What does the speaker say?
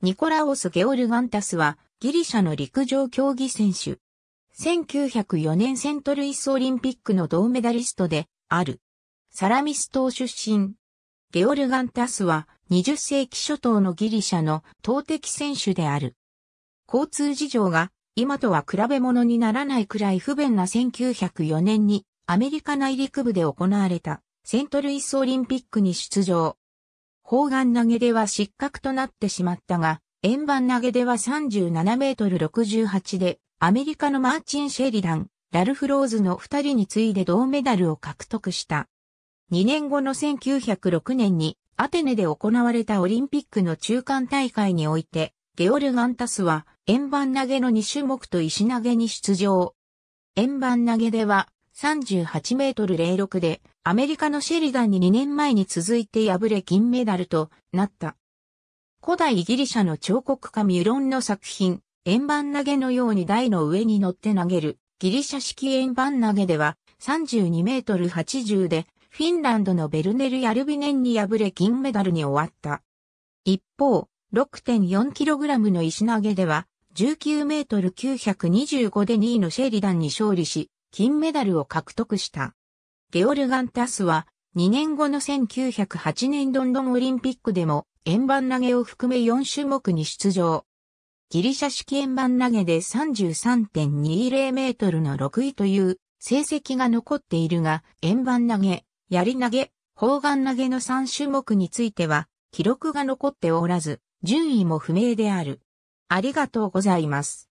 ニコラオス・ゲオルガンタスはギリシャの陸上競技選手。1904年セントルイスオリンピックの銅メダリストである。サラミス島出身。ゲオルガンタスは20世紀初頭のギリシャの投擲選手である。交通事情が今とは比べ物にならないくらい不便な1904年にアメリカ内陸部で行われたセントルイスオリンピックに出場。砲丸投げでは失格となってしまったが、円盤投げでは37メートル68で、アメリカのマーチン・シェリダン、ラルフ・ローズの二人に次いで銅メダルを獲得した。2年後の1906年にアテネで行われたオリンピックの中間大会において、ゲオルガンタスは円盤投げの2種目と石投げに出場。円盤投げでは38メートル06でアメリカのシェリダンに2年前に続いて敗れ銀メダルとなった。古代ギリシャの彫刻家ミュロンの作品、円盤投げのように台の上に乗って投げるギリシャ式円盤投げでは32メートル80でフィンランドのベルネル・ヤルビネンに敗れ銀メダルに終わった。一方、6.4kg の石投げでは19メートル925で2位のシェリダンに勝利し、金メダルを獲得した。ゲオルガンタスは2年後の1908年ロンドンオリンピックでも円盤投げを含め4種目に出場。ギリシャ式円盤投げで33.20メートルの6位という成績が残っているが、円盤投げ、槍投げ、砲丸投げの3種目については記録が残っておらず、順位も不明である。ありがとうございます。